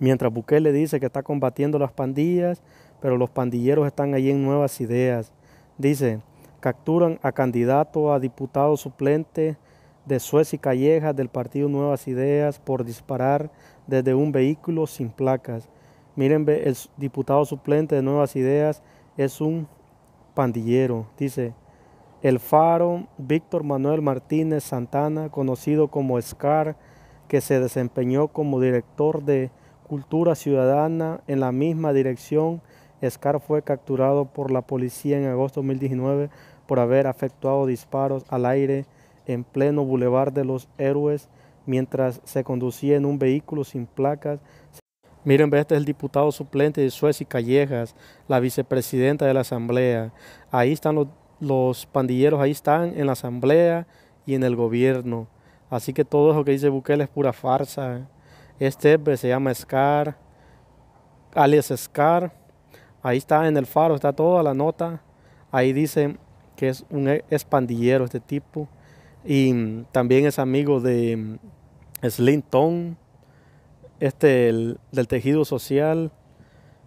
Mientras Bukele dice que está combatiendo las pandillas, pero los pandilleros están allí en nuevas ideas. Dice, capturan a candidato a diputado suplente de Suez y Callejas del partido Nuevas Ideas por disparar desde un vehículo sin placas. Miren, el diputado suplente de Nuevas Ideas es un pandillero. Dice, el faro Víctor Manuel Martínez Santana, conocido como Scar, que se desempeñó como director de cultura ciudadana en la misma dirección, Scar fue capturado por la policía en agosto de 2019 por haber efectuado disparos al aire en pleno Boulevard de los Héroes mientras se conducía en un vehículo sin placas. Miren, este es el diputado suplente de Suez y Callejas, la vicepresidenta de la Asamblea. Ahí están los, pandilleros, ahí están en la Asamblea y en el gobierno. Así que todo eso que dice Bukele es pura farsa. Este pues, se llama Scar, alias Scar. Ahí está en el faro, está toda la nota. Ahí dice que es un e, pandillero este tipo. Y también es amigo de mm, Slinton, este, del tejido social.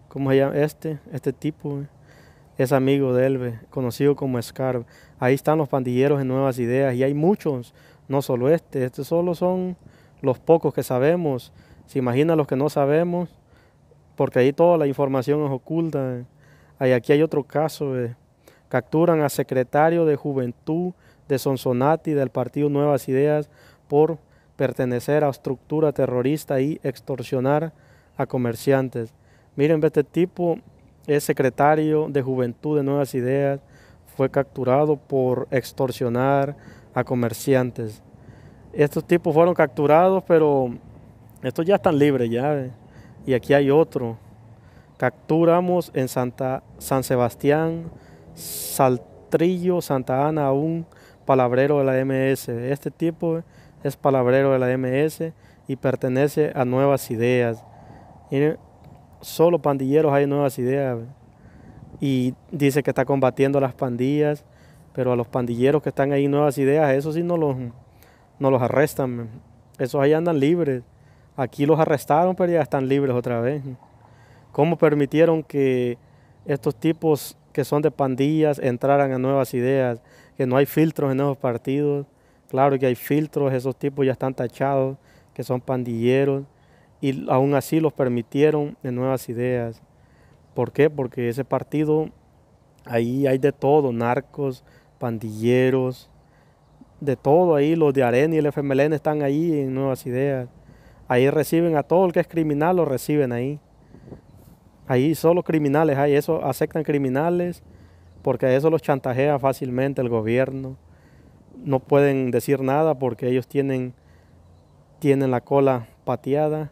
¿Cómo se llama? Este, este tipo eh. es amigo de él, conocido como Scar. Ahí están los pandilleros en Nuevas Ideas y hay muchos, no solo este, este solo son los pocos que sabemos, se imagina los que no sabemos, porque ahí toda la información es oculta. Eh. aquí hay otro caso, eh. capturan a secretario de Juventud de Sonsonati del partido Nuevas Ideas por pertenecer a estructura terrorista y extorsionar a comerciantes. Miren, este tipo es secretario de Juventud de Nuevas Ideas, fue capturado por extorsionar a comerciantes. Estos tipos fueron capturados, pero estos ya están libres ya. Y aquí hay otro. Capturamos en Santa, San Sebastián, Saltrillo, Santa Ana, un palabrero de la MS. Este tipo es palabrero de la MS y pertenece a Nuevas Ideas. solo pandilleros hay Nuevas Ideas. Y dice que está combatiendo a las pandillas, pero a los pandilleros que están ahí Nuevas Ideas, eso sí no los no los arrestan. Esos ahí andan libres. Aquí los arrestaron, pero ya están libres otra vez. ¿Cómo permitieron que estos tipos que son de pandillas entraran a nuevas ideas? Que no hay filtros en esos partidos. Claro que hay filtros, esos tipos ya están tachados, que son pandilleros. Y aún así los permitieron en nuevas ideas. ¿Por qué? Porque ese partido, ahí hay de todo, narcos, pandilleros, de todo ahí, los de Arena y el FMLN están ahí en Nuevas Ideas. Ahí reciben a todo el que es criminal, lo reciben ahí. Ahí solo criminales hay, eso aceptan criminales porque a eso los chantajea fácilmente el gobierno. No pueden decir nada porque ellos tienen, tienen la cola pateada.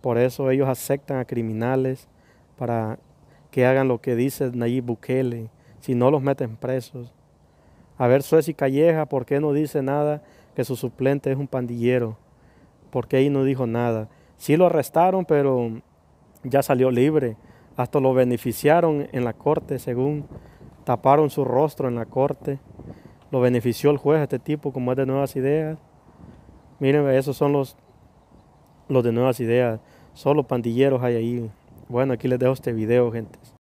Por eso ellos aceptan a criminales para que hagan lo que dice Nayib Bukele, si no los meten presos. A ver, Suez y Calleja, ¿por qué no dice nada que su suplente es un pandillero? ¿Por qué ahí no dijo nada? Sí lo arrestaron, pero ya salió libre. Hasta lo beneficiaron en la corte, según taparon su rostro en la corte. Lo benefició el juez a este tipo, como es de nuevas ideas. Miren, esos son los, los de nuevas ideas. los pandilleros hay ahí. Bueno, aquí les dejo este video, gente.